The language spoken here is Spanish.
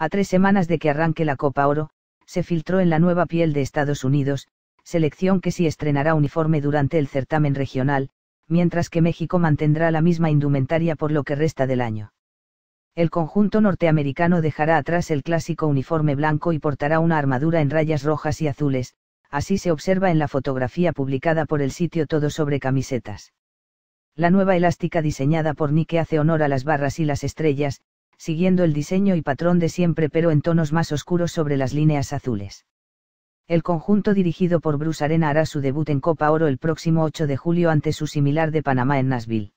a tres semanas de que arranque la Copa Oro, se filtró en la nueva piel de Estados Unidos, selección que sí estrenará uniforme durante el certamen regional, mientras que México mantendrá la misma indumentaria por lo que resta del año. El conjunto norteamericano dejará atrás el clásico uniforme blanco y portará una armadura en rayas rojas y azules, así se observa en la fotografía publicada por el sitio Todo sobre camisetas. La nueva elástica diseñada por Nike hace honor a las barras y las estrellas, siguiendo el diseño y patrón de siempre pero en tonos más oscuros sobre las líneas azules. El conjunto dirigido por Bruce Arena hará su debut en Copa Oro el próximo 8 de julio ante su similar de Panamá en Nashville.